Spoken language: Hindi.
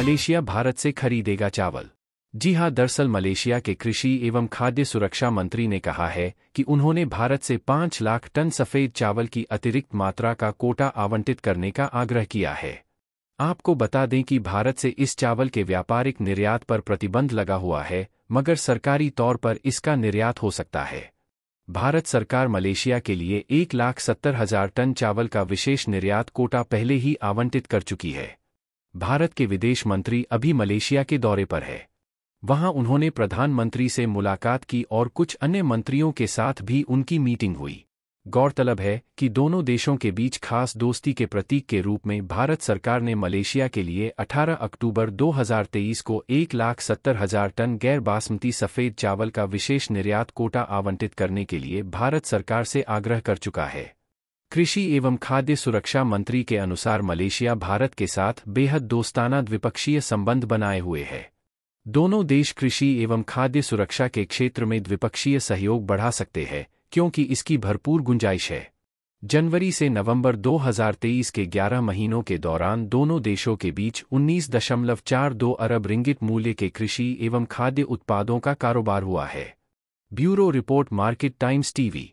मलेशिया भारत से खरीदेगा चावल जी हां दरअसल मलेशिया के कृषि एवं खाद्य सुरक्षा मंत्री ने कहा है कि उन्होंने भारत से पांच लाख टन सफ़ेद चावल की अतिरिक्त मात्रा का कोटा आवंटित करने का आग्रह किया है आपको बता दें कि भारत से इस चावल के व्यापारिक निर्यात पर प्रतिबंध लगा हुआ है मगर सरकारी तौर पर इसका निर्यात हो सकता है भारत सरकार मलेशिया के लिए एक लाख सत्तर हजार टन चावल का विशेष निर्यात कोटा पहले ही आवंटित कर चुकी है भारत के विदेश मंत्री अभी मलेशिया के दौरे पर है वहां उन्होंने प्रधानमंत्री से मुलाकात की और कुछ अन्य मंत्रियों के साथ भी उनकी मीटिंग हुई गौरतलब है कि दोनों देशों के बीच खास दोस्ती के प्रतीक के रूप में भारत सरकार ने मलेशिया के लिए 18 अक्टूबर 2023 को एक लाख सत्तर हजार टन गैर बासमती सफ़ेद चावल का विशेष निर्यात कोटा आवंटित करने के लिए भारत सरकार से आग्रह कर चुका है कृषि एवं खाद्य सुरक्षा मंत्री के अनुसार मलेशिया भारत के साथ बेहद दोस्ताना द्विपक्षीय संबंध बनाए हुए है दोनों देश कृषि एवं खाद्य सुरक्षा के क्षेत्र में द्विपक्षीय सहयोग बढ़ा सकते हैं क्योंकि इसकी भरपूर गुंजाइश है जनवरी से नवंबर 2023 के 11 महीनों के दौरान दोनों देशों के बीच 19.42 अरब रिंगिट मूल्य के कृषि एवं खाद्य उत्पादों का कारोबार हुआ है bureau report Market Times TV